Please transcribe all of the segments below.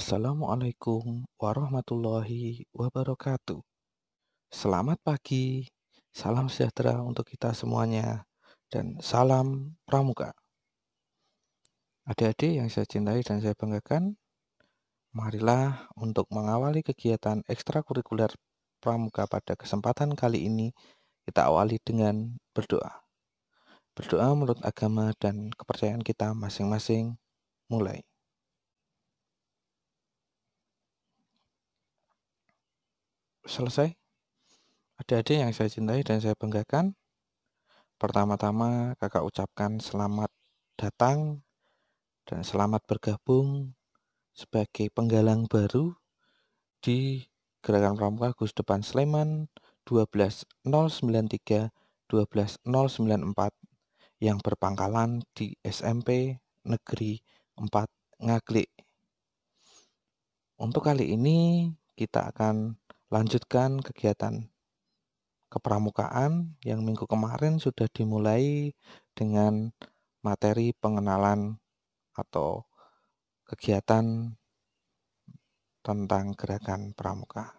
Assalamualaikum warahmatullahi wabarakatuh. Selamat pagi, salam sejahtera untuk kita semuanya, dan salam pramuka. Adik-adik yang saya cintai dan saya banggakan, marilah untuk mengawali kegiatan ekstrakurikuler pramuka pada kesempatan kali ini, kita awali dengan berdoa. Berdoa menurut agama dan kepercayaan kita masing-masing mulai. selesai. ada adik yang saya cintai dan saya banggakan, pertama-tama kakak ucapkan selamat datang dan selamat bergabung sebagai penggalang baru di Gerakan Pramuka Gus Depan Sleman 12093 12094 yang berpangkalan di SMP Negeri 4 Ngaglik. Untuk kali ini kita akan lanjutkan kegiatan kepramukaan yang minggu kemarin sudah dimulai dengan materi pengenalan atau kegiatan tentang gerakan pramuka.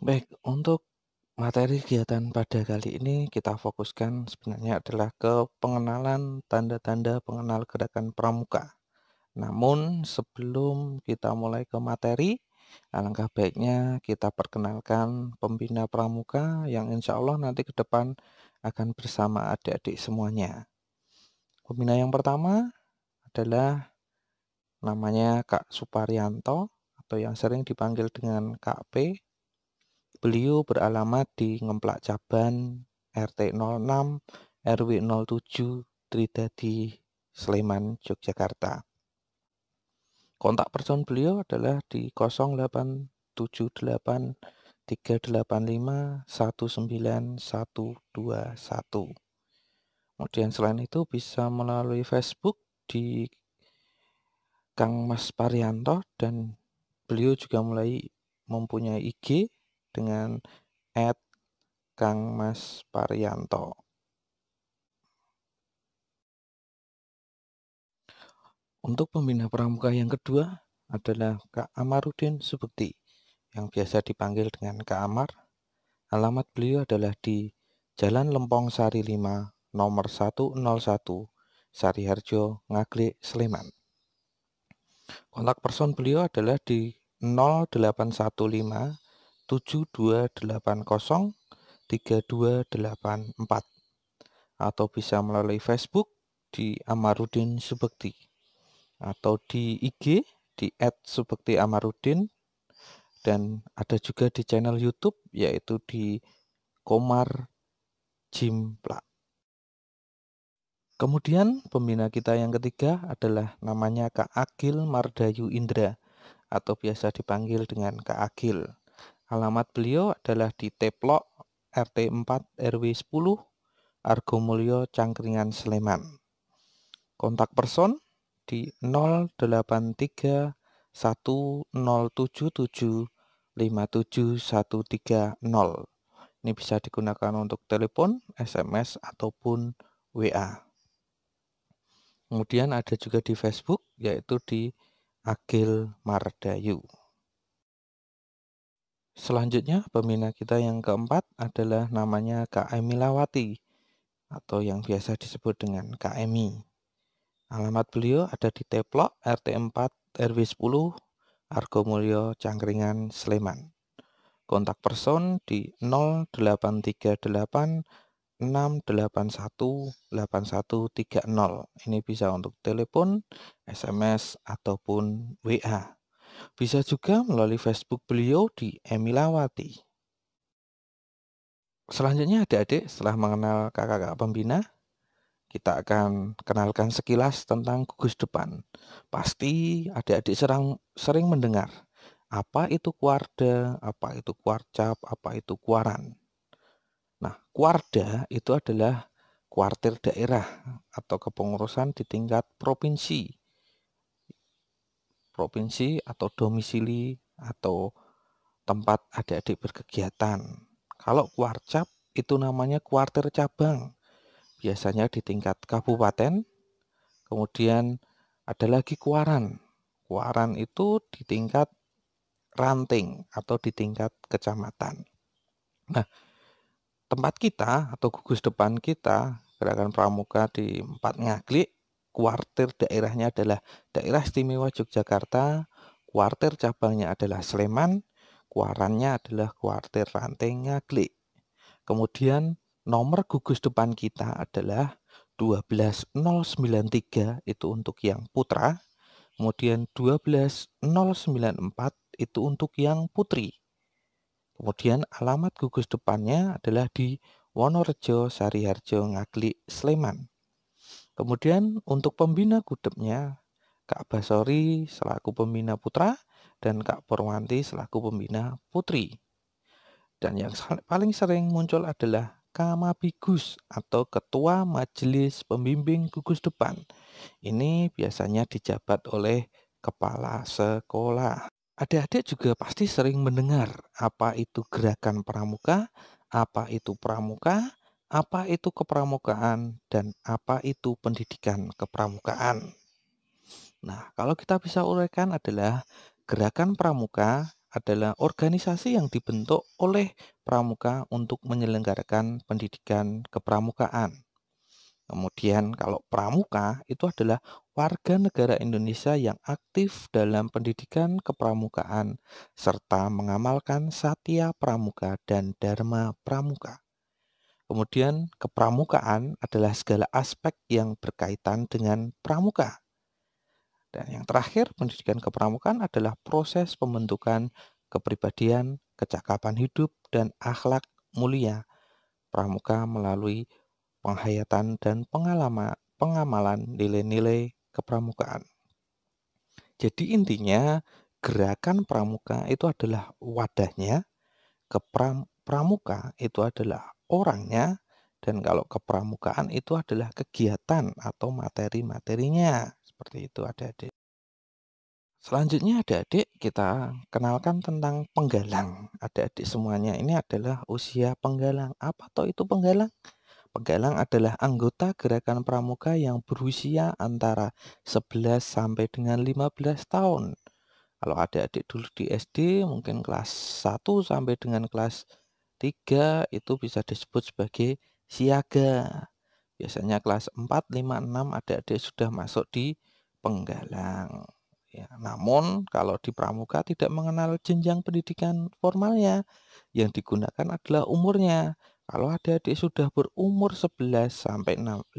Baik, untuk Materi kegiatan pada kali ini kita fokuskan sebenarnya adalah ke pengenalan tanda-tanda pengenal gerakan pramuka. Namun sebelum kita mulai ke materi, alangkah baiknya kita perkenalkan pembina pramuka yang insya Allah nanti ke depan akan bersama adik-adik semuanya. Pembina yang pertama adalah namanya Kak Suparyanto atau yang sering dipanggil dengan Kak P Beliau beralamat di Ngemplak Caban, RT 06, RW 07, Tridadi, Sleman, Yogyakarta. Kontak person beliau adalah di 0878 385 19121. Kemudian selain itu bisa melalui Facebook di Kang Mas Parianto dan beliau juga mulai mempunyai IG dengan at Kang Mas Parianto. Untuk pembina pramuka yang kedua adalah Kak Amarudin Subekti yang biasa dipanggil dengan Kak Amar. Alamat beliau adalah di Jalan Lempong Sari 5, nomor 101, Sariharjo, Ngaglik, Sleman. Kontak person beliau adalah di 0815 7280 3284 atau bisa melalui Facebook di Amarudin Subekti atau di IG di @subektiamarudin dan ada juga di channel YouTube yaitu di Komar Jimpla Kemudian pembina kita yang ketiga adalah namanya Kak Agil Mardayu Indra atau biasa dipanggil dengan Kak Agil. Alamat beliau adalah di Teplok RT 4 RW 10 Argomulyo Cangkringan Sleman. Kontak person di 083107757130. Ini bisa digunakan untuk telepon, SMS, ataupun WA. Kemudian ada juga di Facebook, yaitu di Agil Mardayu. Selanjutnya, pembina kita yang keempat adalah namanya KM Milawati atau yang biasa disebut dengan Emi. Alamat beliau ada di Teplok RT 4 RW 10 Argomulyo Cangkringan Sleman. Kontak person di 0838 681 Ini bisa untuk telepon, SMS ataupun WA. Bisa juga melalui Facebook beliau di Emilawati. Selanjutnya adik-adik setelah mengenal kakak-kakak pembina, kita akan kenalkan sekilas tentang gugus depan. Pasti adik-adik sering mendengar apa itu kuarda, apa itu kuarcap, apa itu kuaran. Nah, kuarda itu adalah kuartir daerah atau kepengurusan di tingkat provinsi provinsi atau domisili atau tempat adik-adik berkegiatan. Kalau kuarcap itu namanya kuartir cabang. Biasanya di tingkat kabupaten. Kemudian ada lagi kuaran. Kuaran itu di tingkat ranting atau di tingkat kecamatan. Nah, tempat kita atau gugus depan kita Gerakan Pramuka di Empat Ngaglik kuartir daerahnya adalah Daerah Istimewa Yogyakarta, kuartir cabangnya adalah Sleman, kuarannya adalah kuartir ranting Ngaglik. Kemudian nomor gugus depan kita adalah 12093 itu untuk yang putra, kemudian 12094 itu untuk yang putri. Kemudian alamat gugus depannya adalah di Wonorejo, Sariharjo, Ngaglik, Sleman. Kemudian untuk pembina gudepnya, Kak Basori selaku pembina putra dan Kak Purwanti selaku pembina putri. Dan yang paling sering muncul adalah Kama Kamabigus atau Ketua Majelis Pembimbing Gugus Depan. Ini biasanya dijabat oleh kepala sekolah. Adik-adik juga pasti sering mendengar apa itu gerakan pramuka, apa itu pramuka, apa itu kepramukaan dan apa itu pendidikan kepramukaan. Nah, kalau kita bisa uraikan adalah gerakan pramuka adalah organisasi yang dibentuk oleh pramuka untuk menyelenggarakan pendidikan kepramukaan. Kemudian kalau pramuka itu adalah warga negara Indonesia yang aktif dalam pendidikan kepramukaan serta mengamalkan satya pramuka dan dharma pramuka. Kemudian kepramukaan adalah segala aspek yang berkaitan dengan pramuka. Dan yang terakhir, pendidikan kepramukaan adalah proses pembentukan kepribadian, kecakapan hidup, dan akhlak mulia. Pramuka melalui penghayatan dan pengalaman pengamalan nilai-nilai kepramukaan. Jadi intinya gerakan pramuka itu adalah wadahnya, kepram pramuka itu adalah orangnya dan kalau kepramukaan itu adalah kegiatan atau materi-materinya. Seperti itu adik-adik. Selanjutnya adik-adik kita kenalkan tentang penggalang. Adik-adik semuanya ini adalah usia penggalang. Apa toh itu penggalang? Penggalang adalah anggota gerakan pramuka yang berusia antara 11 sampai dengan 15 tahun. Kalau adik-adik dulu di SD mungkin kelas 1 sampai dengan kelas 3 itu bisa disebut sebagai siaga. Biasanya kelas 4, 5, 6 adik-adik sudah masuk di penggalang. Ya, namun kalau di pramuka tidak mengenal jenjang pendidikan formalnya, yang digunakan adalah umurnya. Kalau adik-adik sudah berumur 11 sampai 15,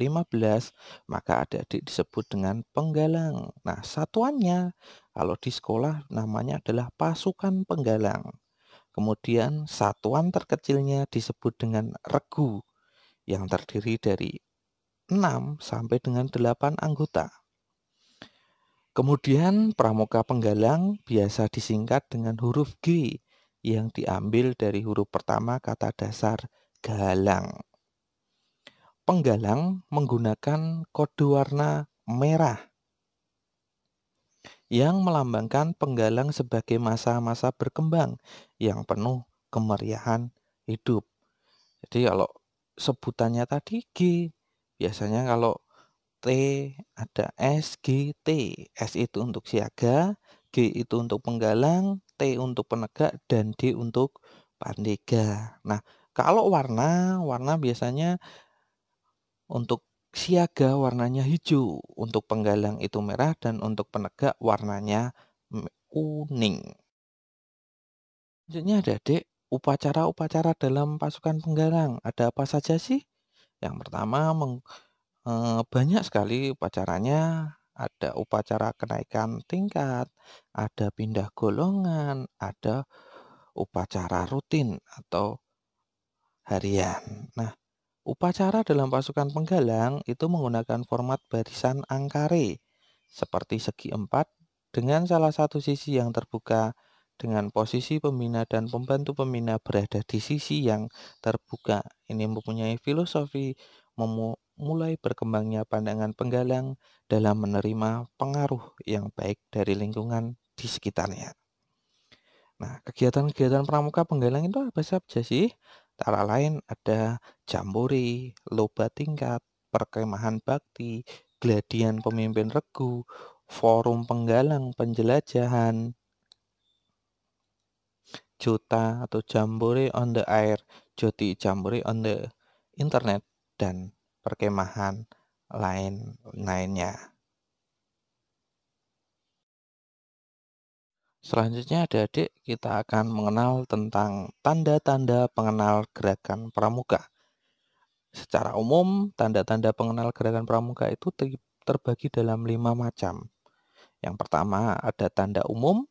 maka adik-adik disebut dengan penggalang. Nah, satuannya kalau di sekolah namanya adalah pasukan penggalang. Kemudian satuan terkecilnya disebut dengan regu yang terdiri dari 6 sampai dengan 8 anggota. Kemudian pramuka penggalang biasa disingkat dengan huruf G yang diambil dari huruf pertama kata dasar galang. Penggalang menggunakan kode warna merah yang melambangkan penggalang sebagai masa-masa berkembang yang penuh kemeriahan hidup. Jadi kalau sebutannya tadi G, biasanya kalau T ada S, G, T. S itu untuk siaga, G itu untuk penggalang, T untuk penegak, dan D untuk pandega. Nah, kalau warna, warna biasanya untuk siaga warnanya hijau, untuk penggalang itu merah, dan untuk penegak warnanya kuning. Selanjutnya ada dek, upacara-upacara dalam pasukan penggalang. Ada apa saja sih? Yang pertama, meng, e, banyak sekali upacaranya. Ada upacara kenaikan tingkat, ada pindah golongan, ada upacara rutin atau harian. Nah, Upacara dalam pasukan penggalang itu menggunakan format barisan angkare seperti segi empat dengan salah satu sisi yang terbuka dengan posisi pembina dan pembantu pembina berada di sisi yang terbuka. Ini mempunyai filosofi memulai berkembangnya pandangan penggalang dalam menerima pengaruh yang baik dari lingkungan di sekitarnya. Nah, kegiatan-kegiatan pramuka penggalang itu apa saja sih? antara lain ada jambore, lomba tingkat, perkemahan bakti, gladian pemimpin regu, forum penggalang penjelajahan, juta atau jambore on the air, joti jambore on the internet, dan perkemahan lain-lainnya. Selanjutnya adik-adik kita akan mengenal tentang tanda-tanda pengenal gerakan pramuka. Secara umum, tanda-tanda pengenal gerakan pramuka itu terbagi dalam lima macam. Yang pertama ada tanda umum,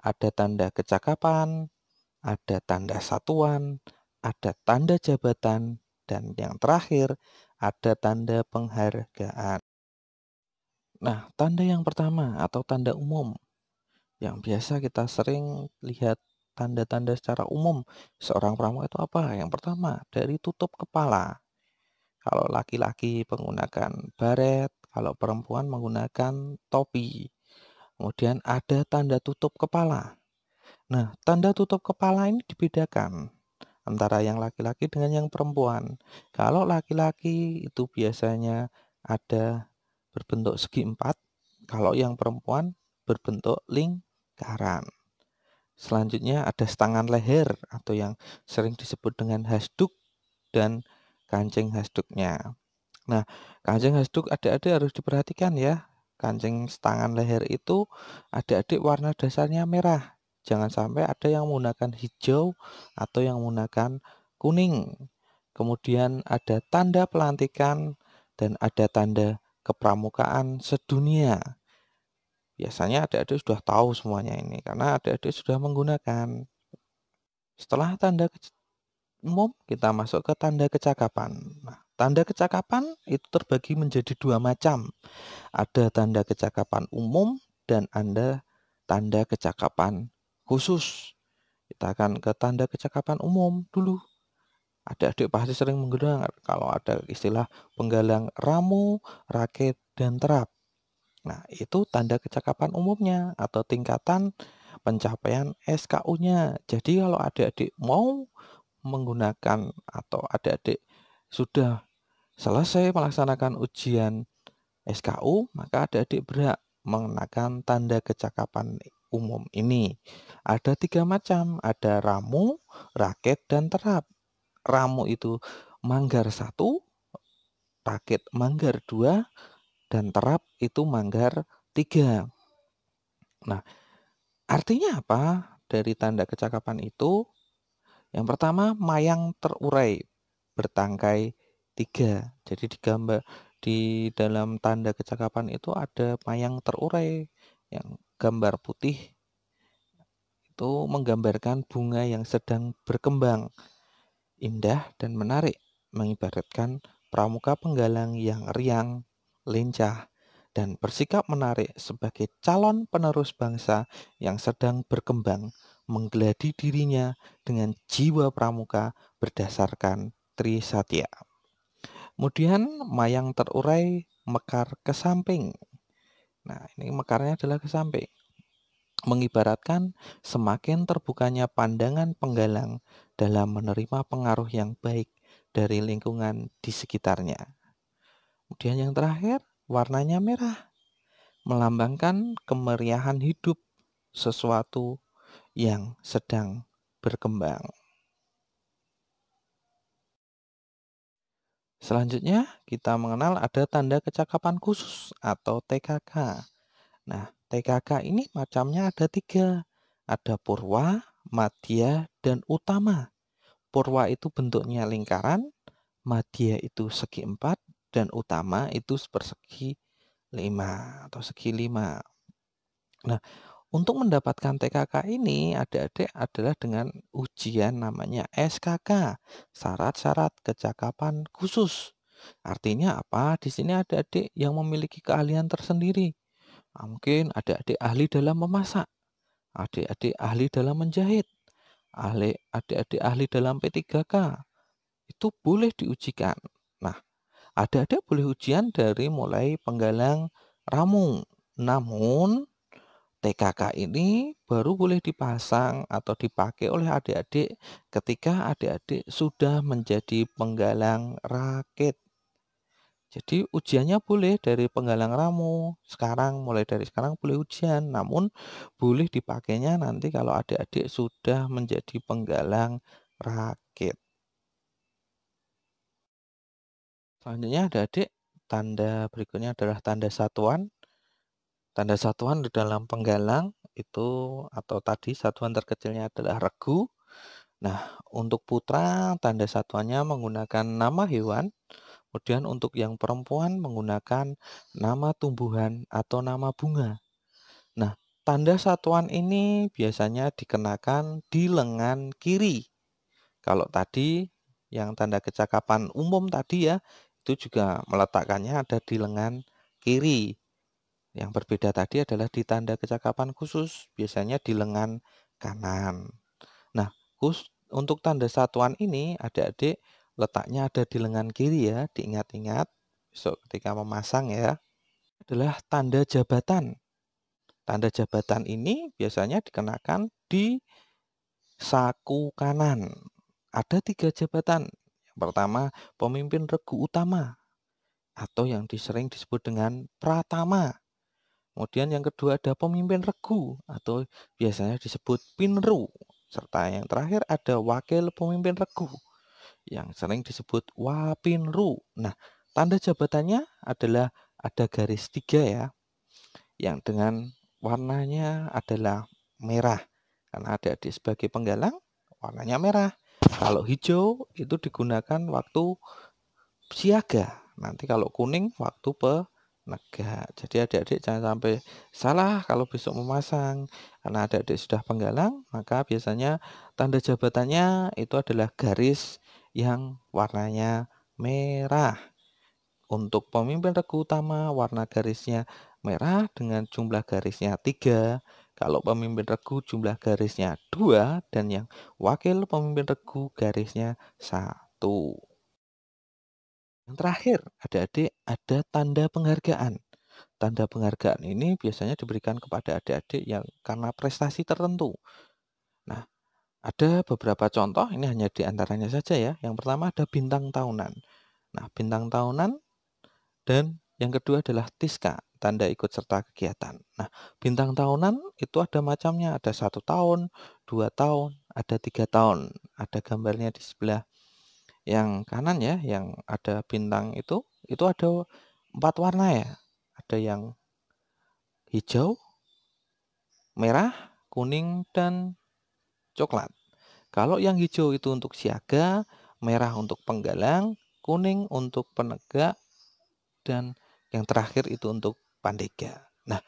ada tanda kecakapan, ada tanda satuan, ada tanda jabatan, dan yang terakhir ada tanda penghargaan. Nah, tanda yang pertama atau tanda umum yang biasa kita sering lihat tanda-tanda secara umum seorang pramuka itu apa? Yang pertama, dari tutup kepala. Kalau laki-laki menggunakan baret, kalau perempuan menggunakan topi. Kemudian ada tanda tutup kepala. Nah, tanda tutup kepala ini dibedakan antara yang laki-laki dengan yang perempuan. Kalau laki-laki itu biasanya ada berbentuk segi empat, kalau yang perempuan berbentuk lingkaran. Selanjutnya ada setangan leher atau yang sering disebut dengan hasduk dan kancing hasduknya. Nah, kancing hasduk adik-adik harus diperhatikan ya. Kancing setangan leher itu adik-adik warna dasarnya merah. Jangan sampai ada yang menggunakan hijau atau yang menggunakan kuning. Kemudian ada tanda pelantikan dan ada tanda kepramukaan sedunia. Biasanya adik-adik sudah tahu semuanya ini karena adik-adik sudah menggunakan. Setelah tanda umum, kita masuk ke tanda kecakapan. Nah, tanda kecakapan itu terbagi menjadi dua macam. Ada tanda kecakapan umum dan ada tanda kecakapan khusus. Kita akan ke tanda kecakapan umum dulu. Adik-adik pasti sering menggunakan kalau ada istilah penggalang ramu, raket, dan terap. Nah, itu tanda kecakapan umumnya atau tingkatan pencapaian SKU-nya. Jadi kalau adik-adik mau menggunakan atau adik-adik sudah selesai melaksanakan ujian SKU, maka adik-adik berhak mengenakan tanda kecakapan umum ini. Ada tiga macam, ada ramu, raket, dan terap. Ramu itu manggar satu, raket manggar dua, dan terap itu manggar tiga. Nah, artinya apa dari tanda kecakapan itu? Yang pertama, mayang terurai bertangkai tiga. Jadi di gambar di dalam tanda kecakapan itu ada mayang terurai yang gambar putih itu menggambarkan bunga yang sedang berkembang indah dan menarik mengibaratkan pramuka penggalang yang riang lincah, dan bersikap menarik sebagai calon penerus bangsa yang sedang berkembang, menggeladi dirinya dengan jiwa pramuka berdasarkan Trisatya. Kemudian mayang terurai mekar ke samping. Nah, ini mekarnya adalah ke samping. Mengibaratkan semakin terbukanya pandangan penggalang dalam menerima pengaruh yang baik dari lingkungan di sekitarnya. Kemudian yang terakhir, warnanya merah. Melambangkan kemeriahan hidup, sesuatu yang sedang berkembang. Selanjutnya, kita mengenal ada tanda kecakapan khusus atau TKK. Nah, TKK ini macamnya ada tiga. Ada purwa, madya, dan utama. Purwa itu bentuknya lingkaran, madya itu segi empat, dan utama itu persegi lima atau segi lima. Nah, untuk mendapatkan TKK ini adik-adik adalah dengan ujian namanya SKK, syarat-syarat kecakapan khusus. Artinya apa? Di sini adik-adik yang memiliki keahlian tersendiri. Ah, mungkin adik-adik ahli dalam memasak, adik-adik ahli dalam menjahit, ahli adik-adik ahli dalam P3K. Itu boleh diujikan ada-ada boleh ujian dari mulai penggalang ramu. Namun TKK ini baru boleh dipasang atau dipakai oleh adik-adik ketika adik-adik sudah menjadi penggalang rakit. Jadi ujiannya boleh dari penggalang ramu. Sekarang mulai dari sekarang boleh ujian, namun boleh dipakainya nanti kalau adik-adik sudah menjadi penggalang rakit. Selanjutnya ada adik tanda berikutnya adalah tanda satuan. Tanda satuan di dalam penggalang itu atau tadi satuan terkecilnya adalah regu. Nah, untuk putra tanda satuannya menggunakan nama hewan. Kemudian untuk yang perempuan menggunakan nama tumbuhan atau nama bunga. Nah, tanda satuan ini biasanya dikenakan di lengan kiri. Kalau tadi yang tanda kecakapan umum tadi ya itu juga meletakkannya ada di lengan kiri. Yang berbeda tadi adalah di tanda kecakapan khusus, biasanya di lengan kanan. Nah, khusus, untuk tanda satuan ini adik-adik letaknya ada di lengan kiri ya, diingat-ingat besok ketika memasang ya. Adalah tanda jabatan. Tanda jabatan ini biasanya dikenakan di saku kanan. Ada tiga jabatan, Pertama, pemimpin regu utama atau yang disering disebut dengan pratama. Kemudian yang kedua ada pemimpin regu atau biasanya disebut pinru. Serta yang terakhir ada wakil pemimpin regu yang sering disebut wapinru. Nah, tanda jabatannya adalah ada garis tiga ya yang dengan warnanya adalah merah karena ada di sebagai penggalang warnanya merah kalau hijau itu digunakan waktu siaga. Nanti kalau kuning waktu penegak. Jadi adik-adik jangan sampai salah kalau besok memasang. Karena adik-adik sudah penggalang, maka biasanya tanda jabatannya itu adalah garis yang warnanya merah. Untuk pemimpin regu utama warna garisnya merah dengan jumlah garisnya 3 kalau pemimpin regu jumlah garisnya 2 dan yang wakil pemimpin regu garisnya 1. Yang terakhir, adik-adik ada tanda penghargaan. Tanda penghargaan ini biasanya diberikan kepada adik-adik yang karena prestasi tertentu. Nah, ada beberapa contoh, ini hanya diantaranya saja ya. Yang pertama ada bintang tahunan. Nah, bintang tahunan dan yang kedua adalah TISKA tanda ikut serta kegiatan. Nah, bintang tahunan itu ada macamnya, ada satu tahun, dua tahun, ada tiga tahun. Ada gambarnya di sebelah yang kanan ya, yang ada bintang itu, itu ada empat warna ya. Ada yang hijau, merah, kuning, dan coklat. Kalau yang hijau itu untuk siaga, merah untuk penggalang, kuning untuk penegak, dan yang terakhir itu untuk Pandega. Nah,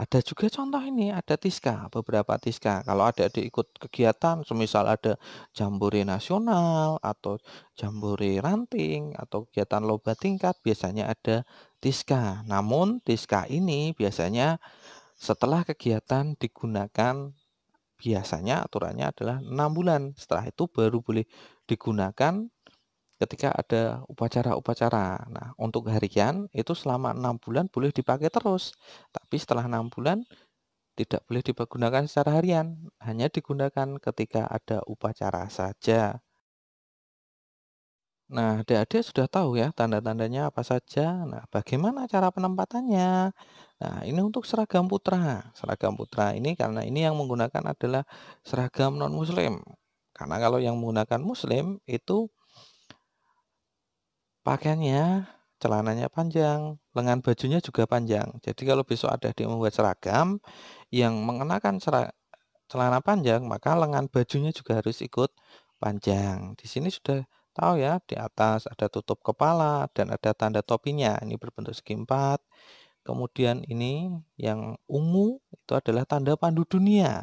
ada juga contoh ini, ada Tiska, beberapa Tiska. Kalau ada di ikut kegiatan, semisal ada jambore nasional, atau jambore ranting, atau kegiatan lomba tingkat, biasanya ada Tiska. Namun, Tiska ini biasanya setelah kegiatan digunakan, biasanya aturannya adalah enam bulan. Setelah itu baru boleh digunakan ketika ada upacara-upacara. Nah, untuk harian itu selama enam bulan boleh dipakai terus, tapi setelah enam bulan tidak boleh digunakan secara harian, hanya digunakan ketika ada upacara saja. Nah, adik-adik sudah tahu ya tanda-tandanya apa saja. Nah, bagaimana cara penempatannya? Nah, ini untuk seragam putra. Seragam putra ini karena ini yang menggunakan adalah seragam non-muslim. Karena kalau yang menggunakan muslim itu Pakaiannya, celananya panjang, lengan bajunya juga panjang. Jadi kalau besok ada di membuat seragam yang mengenakan celana panjang, maka lengan bajunya juga harus ikut panjang. Di sini sudah tahu ya, di atas ada tutup kepala dan ada tanda topinya. Ini berbentuk segi empat. Kemudian ini yang ungu itu adalah tanda pandu dunia.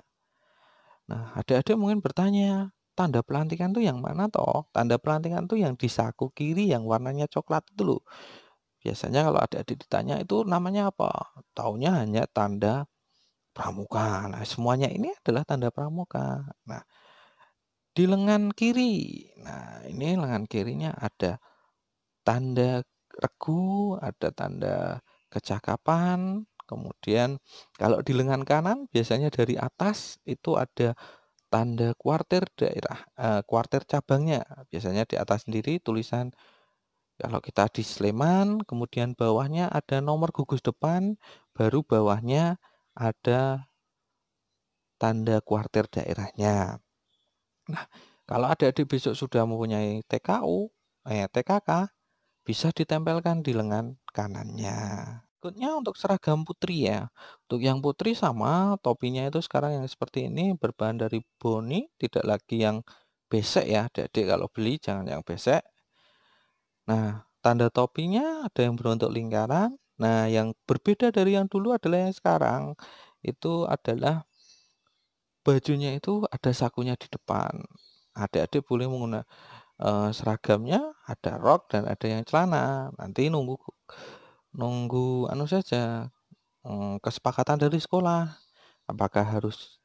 Nah, ada-ada mungkin bertanya, tanda pelantikan tuh yang mana toh? Tanda pelantikan tuh yang di saku kiri yang warnanya coklat itu loh. Biasanya kalau ada adik ditanya itu namanya apa? Taunya hanya tanda pramuka. Nah, semuanya ini adalah tanda pramuka. Nah, di lengan kiri. Nah, ini lengan kirinya ada tanda regu, ada tanda kecakapan. Kemudian kalau di lengan kanan biasanya dari atas itu ada tanda kuartir daerah eh, kuartir cabangnya biasanya di atas sendiri tulisan kalau kita di Sleman kemudian bawahnya ada nomor gugus depan baru bawahnya ada tanda kuartir daerahnya nah kalau ada di besok sudah mempunyai TKU eh, TKK bisa ditempelkan di lengan kanannya Berikutnya untuk seragam putri ya. Untuk yang putri sama, topinya itu sekarang yang seperti ini berbahan dari boni, tidak lagi yang besek ya. Adik-adik kalau beli jangan yang besek. Nah, tanda topinya ada yang berbentuk lingkaran. Nah, yang berbeda dari yang dulu adalah yang sekarang itu adalah bajunya itu ada sakunya di depan. Adik-adik boleh menggunakan uh, seragamnya, ada rok dan ada yang celana. Nanti nunggu Nunggu anu saja, eh, kesepakatan dari sekolah. Apakah harus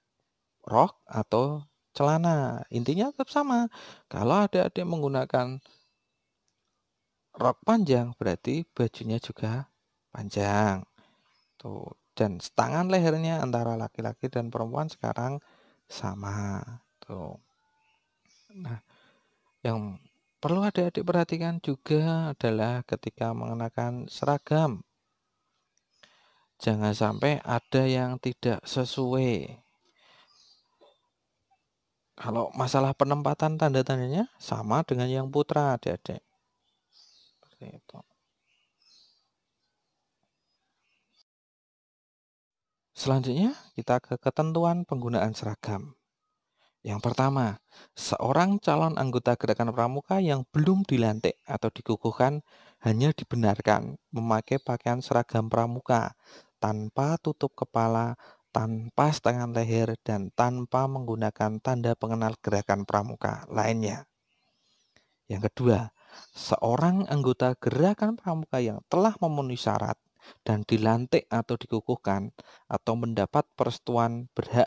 rok atau celana? Intinya tetap sama. Kalau adik-adik menggunakan rok panjang, berarti bajunya juga panjang. Tuh, dan stangan lehernya antara laki-laki dan perempuan sekarang sama. Tuh. Nah, yang Perlu adik-adik perhatikan juga adalah ketika mengenakan seragam. Jangan sampai ada yang tidak sesuai. Kalau masalah penempatan tanda-tandanya sama dengan yang putra adik-adik. itu. Selanjutnya kita ke ketentuan penggunaan seragam. Yang pertama, seorang calon anggota gerakan pramuka yang belum dilantik atau dikukuhkan hanya dibenarkan memakai pakaian seragam pramuka tanpa tutup kepala, tanpa setengah leher, dan tanpa menggunakan tanda pengenal gerakan pramuka lainnya. Yang kedua, seorang anggota gerakan pramuka yang telah memenuhi syarat dan dilantik atau dikukuhkan atau mendapat persetuan berhak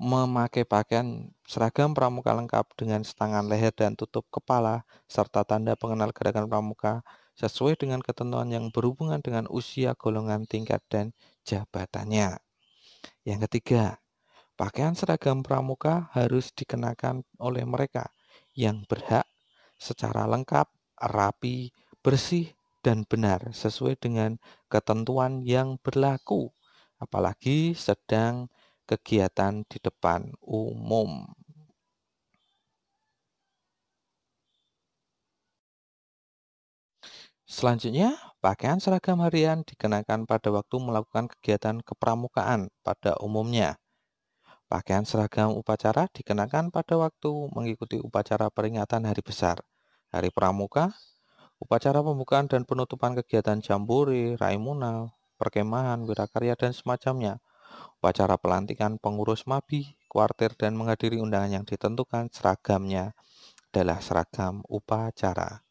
memakai pakaian seragam pramuka lengkap dengan setangan leher dan tutup kepala serta tanda pengenal gerakan pramuka sesuai dengan ketentuan yang berhubungan dengan usia, golongan, tingkat, dan jabatannya. Yang ketiga, pakaian seragam pramuka harus dikenakan oleh mereka yang berhak secara lengkap, rapi, bersih, dan benar sesuai dengan ketentuan yang berlaku, apalagi sedang kegiatan di depan umum. Selanjutnya, pakaian seragam harian dikenakan pada waktu melakukan kegiatan kepramukaan pada umumnya. Pakaian seragam upacara dikenakan pada waktu mengikuti upacara peringatan hari besar, hari pramuka, upacara pembukaan dan penutupan kegiatan jambore, raimunal, perkemahan, wirakarya, dan semacamnya – upacara pelantikan pengurus mabi kuartir dan menghadiri undangan yang ditentukan seragamnya adalah seragam upacara.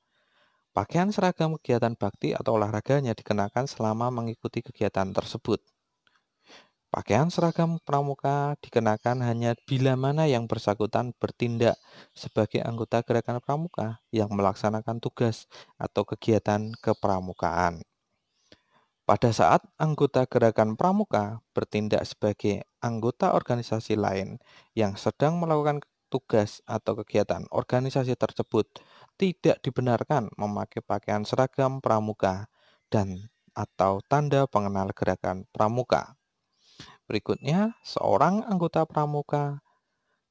Pakaian seragam kegiatan bakti atau olahraganya dikenakan selama mengikuti kegiatan tersebut. Pakaian seragam pramuka dikenakan hanya bila mana yang bersangkutan bertindak sebagai anggota gerakan pramuka yang melaksanakan tugas atau kegiatan kepramukaan. Pada saat anggota gerakan pramuka bertindak sebagai anggota organisasi lain yang sedang melakukan tugas atau kegiatan organisasi tersebut, tidak dibenarkan memakai pakaian seragam pramuka dan atau tanda pengenal gerakan pramuka. Berikutnya, seorang anggota pramuka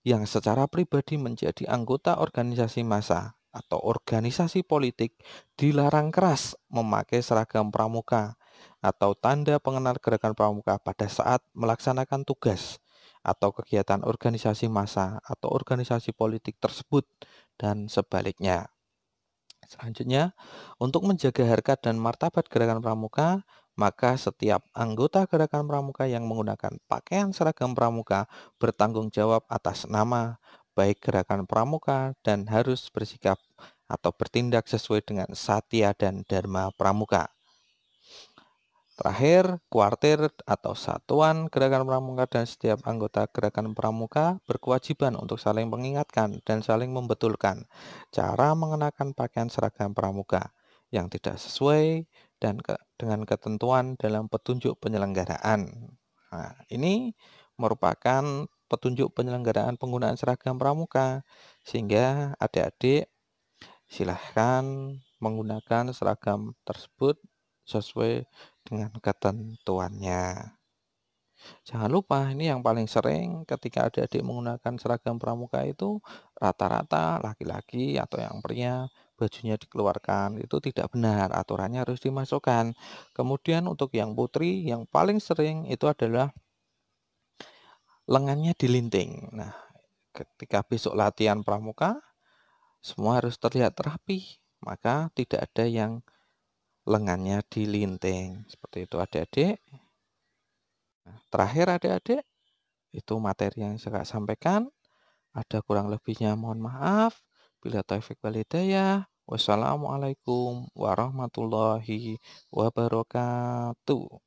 yang secara pribadi menjadi anggota organisasi massa atau organisasi politik dilarang keras memakai seragam pramuka atau tanda pengenal gerakan pramuka pada saat melaksanakan tugas atau kegiatan organisasi massa atau organisasi politik tersebut dan sebaliknya. Selanjutnya, untuk menjaga harkat dan martabat gerakan pramuka, maka setiap anggota gerakan pramuka yang menggunakan pakaian seragam pramuka bertanggung jawab atas nama baik gerakan pramuka dan harus bersikap atau bertindak sesuai dengan satya dan dharma pramuka. Terakhir, kuartir atau satuan gerakan pramuka dan setiap anggota gerakan pramuka berkewajiban untuk saling mengingatkan dan saling membetulkan cara mengenakan pakaian seragam pramuka yang tidak sesuai dan ke, dengan ketentuan dalam petunjuk penyelenggaraan. Nah, ini merupakan petunjuk penyelenggaraan penggunaan seragam pramuka sehingga adik-adik silahkan menggunakan seragam tersebut sesuai dengan ketentuannya. Jangan lupa ini yang paling sering ketika adik-adik menggunakan seragam pramuka itu rata-rata laki-laki atau yang pria bajunya dikeluarkan itu tidak benar aturannya harus dimasukkan. Kemudian untuk yang putri yang paling sering itu adalah lengannya dilinting. Nah, ketika besok latihan pramuka semua harus terlihat rapi, maka tidak ada yang lengannya dilinting. Seperti itu adik-adik. Nah, terakhir adik-adik, itu materi yang saya sampaikan. Ada kurang lebihnya mohon maaf. Bila taufik walidayah. Wassalamualaikum warahmatullahi wabarakatuh.